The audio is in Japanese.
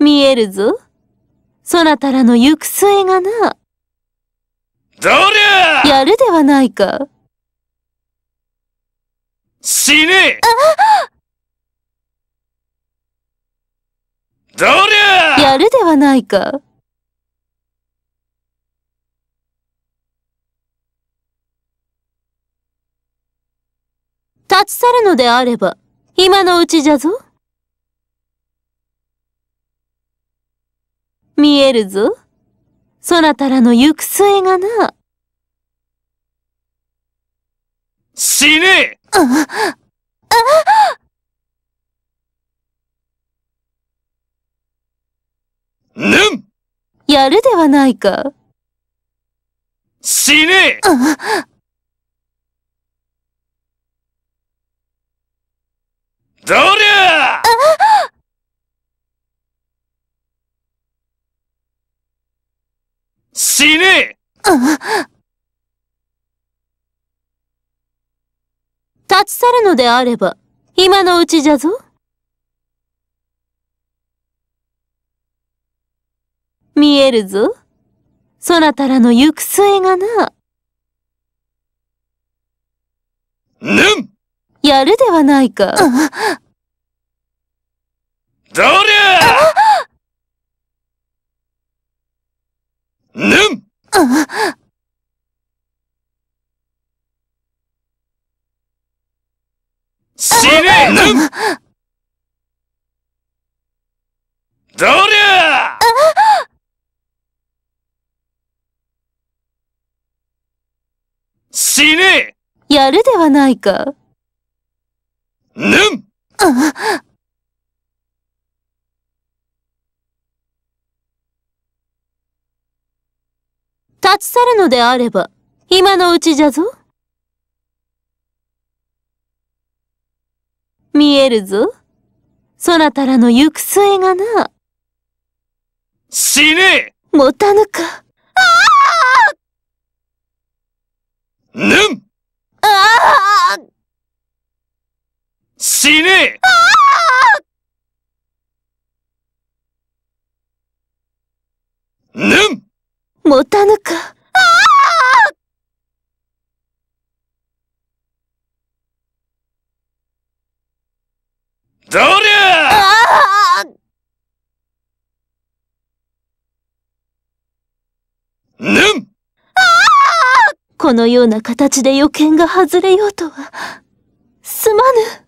見えるぞ。空たらの行く末がな。どりゃやるではないか。死ねどりゃやるではないか。立ち去るのであれば、今のうちじゃぞ。見えるぞ。そなたらの行く末がな。死ねああぬんやるではないか。死ねどりゃ死ね立ち去るのであれば、今のうちじゃぞ。見えるぞ。そなたらの行く末がな。ぬんやるではないか。どりゃ死ねぬどりゃ死ねやるではないかぬん立ち去るのであれば、今のうちじゃぞ。見えるぞ。そなたらの行く末がな。死ね持たぬか。ああぬんああ死ねああ持たぬか。あどりゃあぬんこのような形で予見が外れようとは、すまぬ。